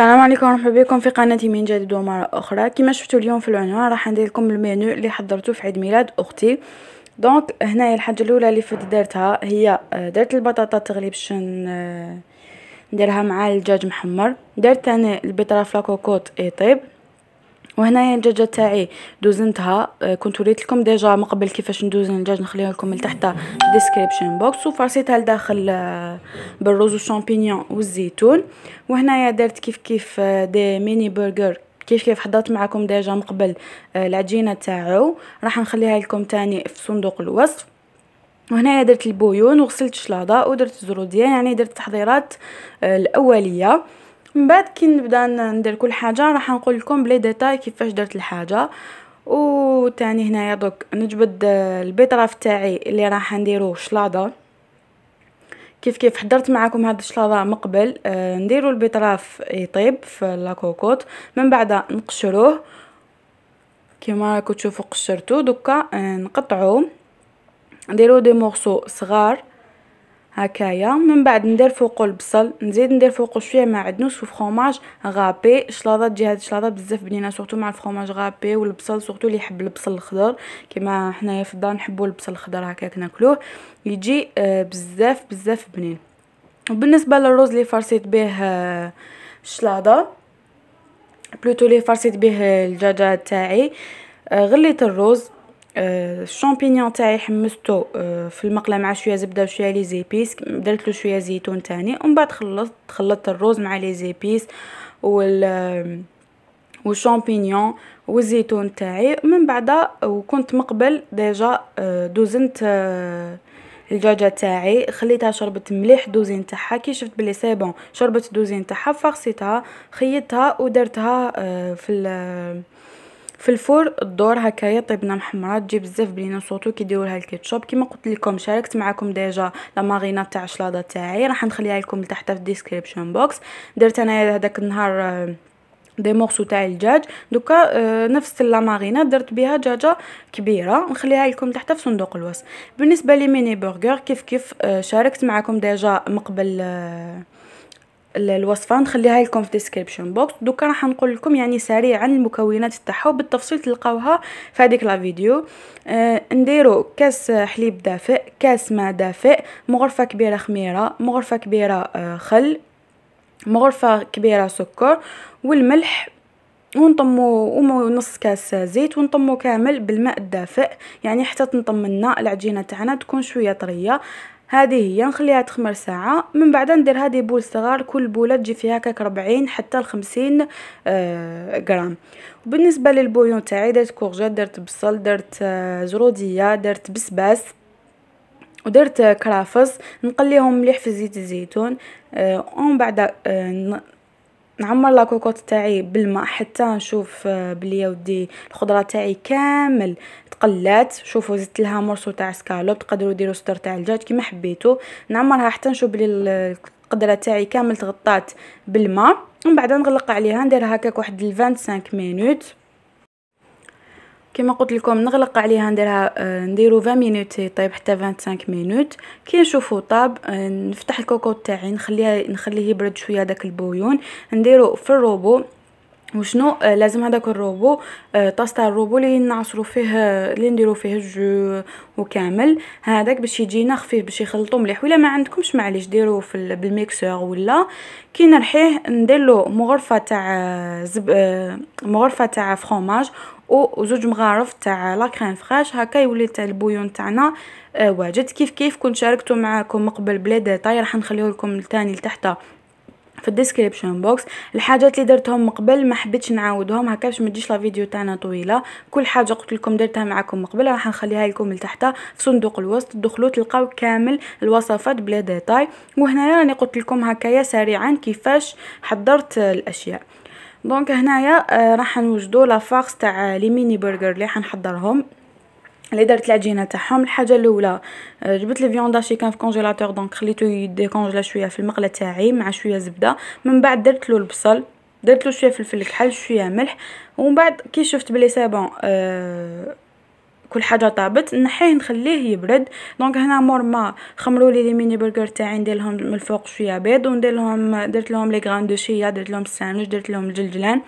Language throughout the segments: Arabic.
السلام عليكم ورحمه بكم في قناتي من جديد ومره اخرى كما شفتوا اليوم في العنوان راح ندير لكم المنيو اللي حضرته في عيد ميلاد اختي دونك هنايا الحاجه الاولى اللي فد درتها هي آه، درت البطاطا تغلي باش آه، نديرها مع الدجاج محمر درت انا فلاكوكوت اي طيب وهنايا الدجاجه تاعي دوزنتها آه، كنت وريت لكم ديجا من قبل كيفاش ندوزن الدجاج نخليها لكم لتحت ديسكريبشن بوكس وفرسيتها لداخل آه، بالروز والشامبينيون والزيتون وهنايا درت كيف كيف آه، دي ميني برجر كيف كيف حضرت معكم ديجا من قبل العجينه تاعو راح نخليها لكم تاني في صندوق الوصف وهنايا درت البويون وغسلت الشلاضه ودرت الزروديه يعني درت التحضيرات الاوليه من بعد كي نبدا ندير كل حاجه راح نقول لكم بلي ديتاي كيفاش درت الحاجه وتاني هنايا دوك نجبد آه، البيطراف تاعي اللي راح نديرو شلاضه كيف كيف حضرت معكم هذا الشلاضه من قبل آه نديرو البيطراف يطيب في لاكوكوط من بعد نقشروه كيما راكم تشوفوا قشرتو دوكا آه نقطعو نديرو دي مورسو صغار هكايا من بعد ندير فوقو البصل نزيد ندير فوقو شويه مع عدنوس وفرomage غابي شلاضه تجي هاد الشلاضه بزاف بنينه سورتو مع الفرماج غابي والبصل سورتو اللي يحب البصل الخضر كيما حنايا في الدار نحبو البصل الخضر هكاك ناكلوه يجي آه، بزاف بزاف بنين وبالنسبه للرز اللي فرسيت به آه، الشلاضه بلوتو اللي فرسيت به الدجاجه تاعي آه، غليت الرز آه، الشامبينيون تاعي أه في المقله مع شويه زبده وشويه لي زيبيس درت له شويه زيتون تاني ومن بعد خلطت خلطت الروز مع لي زيبيس وال آه، والشامبينيون والزيتون تاعي من بعد وكنت مقبل ديجا آه، دوزنت الدجاجه تاعي خليتها شربت مليح دوزين تاعها كي شفت بلي سي بون شربت دوزين تاعها فغسيتها خيطتها ودرتها في في الفور الدور هكايا طيبنا نعم، محمره تجي بزاف بنينه صوتو كيديروا لها الكيتشوب كيما قلت لكم شاركت معكم ديجا لا تاع الشلاضه تاعي راح نخليها لكم لتحت في الديسكريبشن بوكس درت انايا هذاك النهار آه، دي مورسو تاع الدجاج دوكا آه نفس لا مارينا درت بها دجاجه كبيره نخليها لكم تحت في صندوق الوصف بالنسبه لي ميني برغر كيف كيف آه شاركت معكم ديجا مقبل آه الوصفه نخليها لكم في ديسكريبشن بوكس دوكا راح نقول لكم يعني سريعا المكونات تاعها بالتفصيل تلقاوها في هذيك لا فيديو آه نديرو كاس حليب دافئ كاس ماء دافئ مغرفه كبيره خميره مغرفه كبيره آه خل مغرفه كبيره سكر والملح ونطمو نص كاس زيت ونطمو كامل بالماء الدافئ يعني حتى تنطمنا العجينه تاعنا تكون شويه طريه هذه هي نخليها تخمر ساعه من بعد ندير هذه بول صغار كل بوله تجي فيها كاك ربعين حتى الخمسين 50 آه، غرام وبالنسبه للبويون تاعي درت كورجات درت بصل درت آه، زروديه درت بسباس ودرت آه، كرافس نقليهم مليح في زيت الزيتون آه ومن بعد آه نعمر لاكوكوط تاعي بالماء حتى نشوف بلي يا ودي الخضره تاعي كامل قلات شوفوا زدت لها مرسو تاع سكالوب تقدروا ديروا سطر تاع الدجاج كيما حبيتو نعمرها حتى نشوف بلي القدره تاعي كامل تغطات بالماء ومن بعد نغلق عليها نديرها هكاك واحد 25 مينوت كما قلت لكم نغلق عليها نديرها آه، نديرو 20 مينوت يطيب حتى 25 مينوت كي نشوفو طاب آه، نفتح الكوكوط تاعي نخليها نخليه يبرد شويه داك البويون نديرو في الروبو وشنو آه، لازم هذاك الروبو آه، طاس تاع الروبو اللي نعصرو فيه اللي نديرو فيه جو وكامل هذاك باش يجينا خفيف باش يخلطو مليح ولا ما عندكمش معليش ديروه في بالميكسور ولا كي نرحيه ندير له مغرفه تاع آه، زب مغرفه تاع فرماج وزوج مغارف تاع لا كريم فريش هكا يولي تاع البويون تاعنا واجد كيف كيف كنت شاركته معاكم قبل بلي ديتاي راح نخليه لكم تاني لتحت في الديسكريبشن بوكس الحاجات اللي درتهم من قبل ما حبيتش نعاودهم هكا باش ما تجيش لا فيديو تاعنا طويله كل حاجه قلت لكم درتها معكم من قبل راح نخليها لكم لتحت في صندوق الوصف تدخلوا تلقاو كامل الوصفات بلا ديتاي وهنايا راني قلت لكم هكايا سريعا كيفاش حضرت الاشياء دونك هنايا آه، راح نوجدوا لا تاع لي ميني برجر اللي حنحضرهم اللي درت العجينه تاعهم الحاجه الاولى آه، جبت الفيوندا داشي كان في كونجيلاتور دونك خليته يديكونجلا شويه في المقله تاعي مع شويه زبده من بعد درت له البصل درت له شويه فلفل كحل شويه ملح ومن بعد كي شفت بلي سي بون أه كل حاجه طابت نحيه نخليه يبرد دونك هنا مور ما خمروا لي لي ميني برجر تاعي ندير لهم من الفوق شويه بيض وندير لهم درت لهم لي غران دو شيا درت لهم الساندويتش درت لهم الجلجلان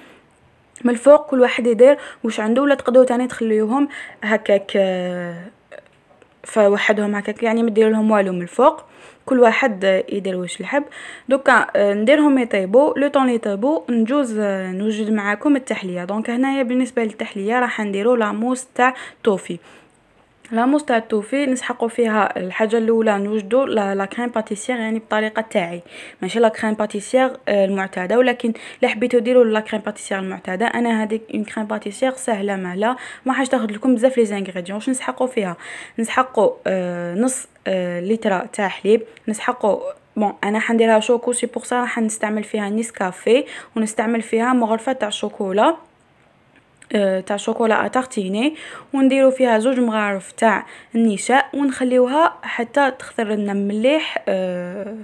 من الفوق كل واحد يدير واش عنده ولا تقدروا تاني تخليوهم هكاك آه، فوحدهم هكاك يعني ما دير لهم والو من الفوق كل واحد آه، يدير واش يحب دوكا آه، نديرهم يطيبوا لو طون يطيبوا نجوز نوجد معاكم التحليه دونك هنايا بالنسبه للتحليه راح نديرو لاموس تاع توفي لا موس تاع التوفي نسحقوا فيها الحاجه الاولى نوجدوا لا كريم باتيسير يعني بالطريقه تاعي ماشي لا كريم باتيسير آه، المعتاده ولكن لا حبيتو ديروا لا كريم باتيسير المعتاده انا هذيك اون كريم باتيسير سهله مهله ما حاش تاخذ لكم بزاف لي زانغريديون واش نسحقوا فيها نسحقوا آه، نص آه، لتر تاع حليب نسحقوا بون انا حنديرها شوكو سي بوغ سا راح نستعمل فيها نيسكافي ونستعمل فيها مغرفه تاع شوكولا أه، تاع شوكولا اتارتيني ونديرو فيها زوج مغارف تاع النشاء ونخليوها حتى تخثر لنا مليح أه،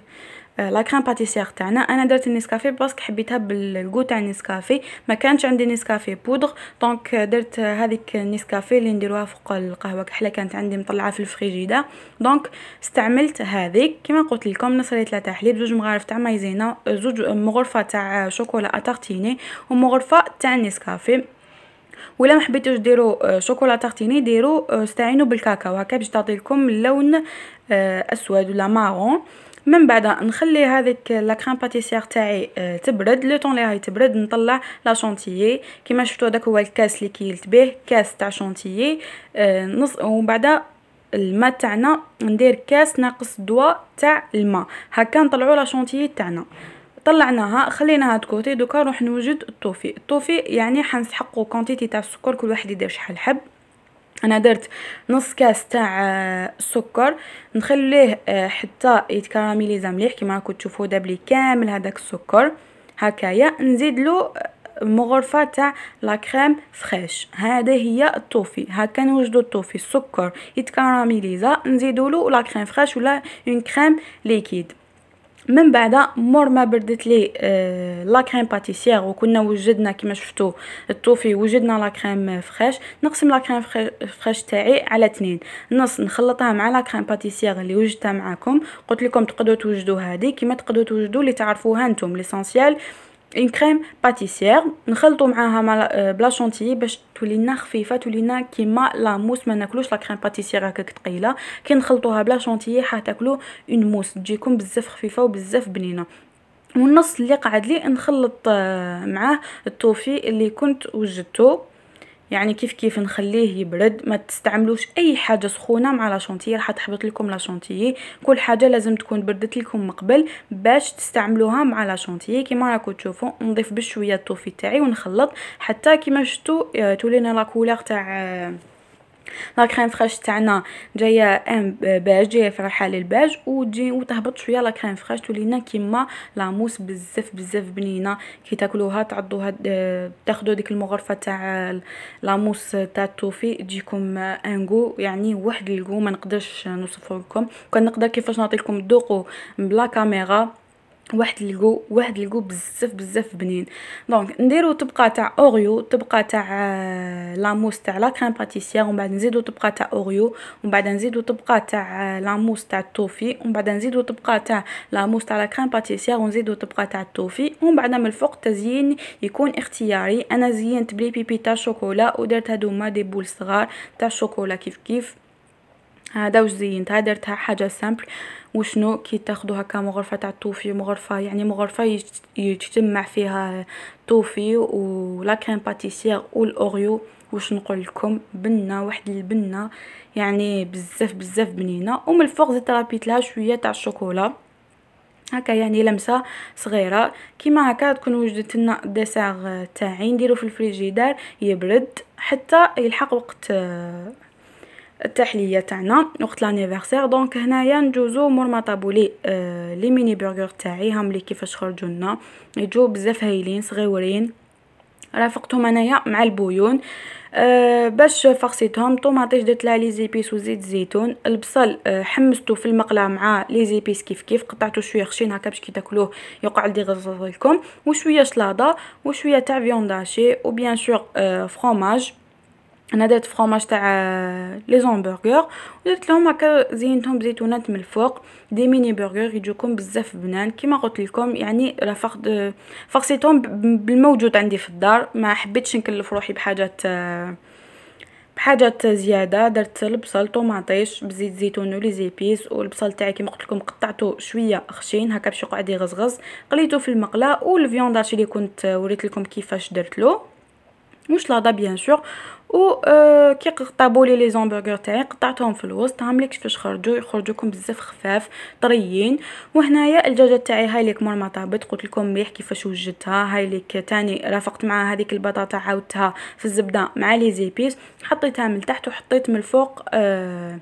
أه، لا كريم باتيسير تاعنا انا درت النسكافي باسكو حبيتها بالكو تاع النسكافي ما كانش عندي نسكافي بودغ دونك درت هذيك النسكافي اللي نديروها فوق القهوه كحله كانت عندي مطلعه في الفريجيدا دونك استعملت هذيك كما قلت لكم نصري ثلاثه حليب زوج مغارف تاع مايزينا زوج مغرفه تاع شوكولا اتارتيني ومغرفه تاع النسكافي ولا ما حبيتوش ديروا آه، شوكولا تارتيني ديروا آه، استعينوا بالكاكاو هكا باش تعطي لكم اللون آه، اسود ولا مارون من بعد نخلي هذيك لا كريم باتيسير تاعي تبرد لو طون لي تبرد نطلع لا شونتيي كيما شفتوا هذاك هو الكاس اللي كيلت به كاس تاع شونتيي نص ومن بعد الماء تاعنا ندير كاس ناقص دوا تاع الماء هكا نطلعوا لا شونتيي تاعنا طلعناها خليناها تكوتي دوكا نروح نوجد الطوفي الطوفي يعني حنسحقو كونتيتي تاع السكر كل واحد يدير شحال حب انا درت نص كاس تاع آه، السكر نخليه آه، حتى يتكراميليزا مليح كيما راكم تشوفوا دابلي كامل هذاك السكر هكايا نزيد له آه، مغرفة تاع لا كريم فريش هذه هي الطوفي هكا نوجدو الطوفي السكر يتكراميليزا نزيدوا له لا كريم فريش ولا اون كريم ليكيد من بعد مور ما بردت لي آه، لا كريم باتيسيير وكنا وجدنا كما شفتوا الطوفي وجدنا لا كريم فريش نقسم لا كريم فريش تاعي على اثنين نص نخلطها مع لا كريم باتيسيير اللي وجدتها معاكم قلت لكم تقدروا توجدوا هذه كما تقدروا توجدوا اللي تعرفوها نتوما ليسونسيال اون كريم باتيسير نخلطو معاها مع آه، بلا شونتيي باش تولينا خفيفه تولينا كيما لا موس ما ناكلوش لا كريم باتيسير هكاك ثقيله كي نخلطوها بلا شونتيي حتاكلو اون موس تجيكم بزاف خفيفه وبزاف بنينه والنص اللي قعد لي نخلط آه، معاه التوفي اللي كنت وجدته يعني كيف كيف نخليه يبرد ما تستعملوش اي حاجه سخونه مع لاشونتيي راح تحبط لكم لاشونتيي كل حاجه لازم تكون بردت لكم مقبل قبل باش تستعملوها مع لاشونتيي كما راكم تشوفوا نضيف بشويه الطوفي تاعي ونخلط حتى كما شفتوا آه، تولينا لا كولور تاع آه، لا كريم فريش تاعنا جايه ام باج جايه في ريحه للباج وتجي وتهبط شويه لا كريم فريش تولينا كيما لاموس بزاف بزاف بنينه كي تاكلوها تعضوها آه، تاخذوا ديك المغرفه تاع لاموس تاع التوفي تجيكم انغو يعني واحد الغو ما نقدرش نوصفه لكم كان نقدر كيفاش نعطيكم تذوقوا بلا كاميرا واحد لقو واحد لقو بزاف بزاف بنين دونك نديرو طبقه تاع اوريو طبقه تاع آه، لاموس تاع لا كريم باتيسيير ومن بعد نزيدو طبقه تاع اوريو ومن بعد نزيدو طبقه تاع آه، لاموس تاع التوفي ومن بعد نزيدو طبقه تاع لاموس تاع لا كريم باتيسيير ونزيدو طبقه تاع التوفي ومن بعد من الفوق تزيين يكون اختياري انا زينت بلي بيبي تاع شوكولا ودرت هادو ما دي بول صغار تاع شوكولا كيف كيف هذا واش زينت هاي درتها حاجه سامبل وشنو كي تاخذوها كام مغرفه تاع الطوفي مغرفه يعني مغرفه يتجمع فيها طوفي ولا كريم باتيسير والاوريو واش نقول لكم بنه واحد البنه يعني بزاف بزاف بنينه ومن الفوق زدت رابيت لها شويه تاع الشوكولا هكا يعني لمسه صغيره كيما هكا تكون وجدت لنا الدساغ تاعي نديرو في الفريجيدار يبرد حتى يلحق وقت التحليه تاعنا وقت لانيفرسير دونك هنايا ندوزو مور ما طابو لي آه لي ميني برغر تاعي هم لي كيفاش خرجوا لنا يجو بزاف هايلين صغيورين رافقتهم انايا مع البويون أه باش فقسيتهم طوماطيش درت لها لي زيبيس وزيت الزيتون البصل أه حمستو في المقله مع لي زيبيس كيف كيف قطعتو شويه خشين هكا باش كي تاكلوه يقع لدي غزلكم وشويه شلاضه وشويه تاع فيونداشي وبيان سور أه فروماج انا درت فرماج تاع آه، لي زومبرغر ودرت لهم هكا زينتهم بزيتونات من الفوق دي ميني برغر يجوكم بزاف بنان كيما قلت لكم يعني راه فقد فقسيتهم بالموجود عندي في الدار ما حبيتش نكلف روحي بحاجات آه، بحاجات زياده درت البصل طوماطيش بزيت زيتون ولي زيبيس والبصل تاعي كيما قلت لكم قطعته شويه خشين هكا باش يقعد يغزغز قليته في المقله والفيونداشي اللي كنت آه، وريت لكم كيفاش درت له مش لادا بيان سور و آه، كي قطابوا لي لي زامبرغر تاعي قطعتهم في الوسط هاملك كيفاش خرجوا يخرجوكم بزاف خفاف طريين وهنايا الدجاجه تاعي هاي ليك مور ما طابت قلت لكم مليح كيفاش وجدتها هاي ليك تاني رافقت مع هذيك البطاطا عاودتها في الزبده مع لي زيبيس حطيتها من تحت وحطيت من الفوق آه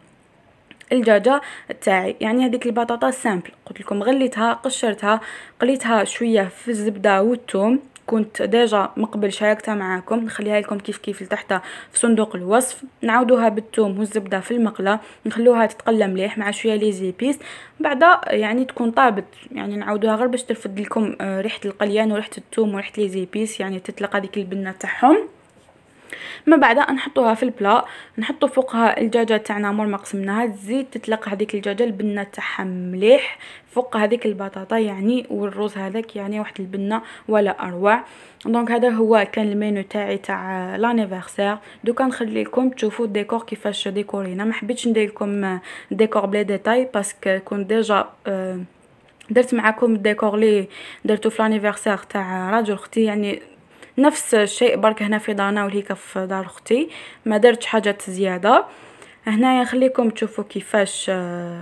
الدجاجه تاعي يعني هذيك البطاطا سامبل قلت لكم غليتها قشرتها قليتها شويه في الزبده والثوم كنت ديجا مقبل شاركتها معاكم نخليها لكم كيف كيف لتحت في صندوق الوصف نعاودوها بالثوم والزبده في المقله نخلوها تتقلى مليح مع شويه ليزيبيس زيبيس بعدا يعني تكون طابت يعني نعاودوها غير باش ترفد لكم آه، ريحه القليان وريحه الثوم وريحه ليزيبيس يعني تتلقى ذيك البنه تاعهم من بعدها نحطوها في البلا نحطو فوقها الدجاجه تاعنا مور ما قسمناها تزيد تتلقى هذيك الدجاجه البنه تاعها مليح فوق هذيك البطاطا يعني والروز هذاك يعني واحد البنه ولا اروع دونك هذا هو كان المينو تاعي تاع لانيفرسير دوكا نخلي لكم تشوفوا الديكور كيفاش ديكورينا ما حبيتش ندير لكم ديكور بلا ديتاي باسكو كون ديجا آه، درت معكم الديكور لي درتو في لانيفرسير تاع راجل اختي يعني نفس الشيء برك هنا في دارنا وهيك في دار اختي ما درتش حاجه زياده هنايا نخليكم تشوفوا كيفاش آه،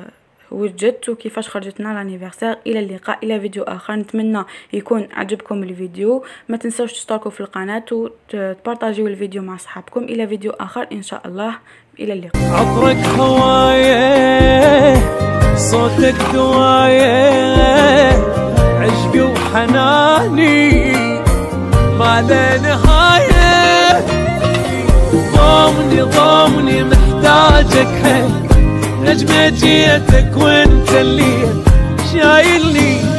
وجدت وكيفاش خرجتنا لنا لانيفرسير الى اللقاء الى فيديو اخر نتمنى يكون عجبكم الفيديو ما تنساوش تشتركوا في القناه وتبارطاجيو الفيديو مع صحابكم الى فيديو اخر ان شاء الله الى اللقاء عطرك هوايه صوتك دوايه عشقي وحناني على نهاية ضامني ضامني محتاجك هل نجمة جيتك وانت اللي شايل لي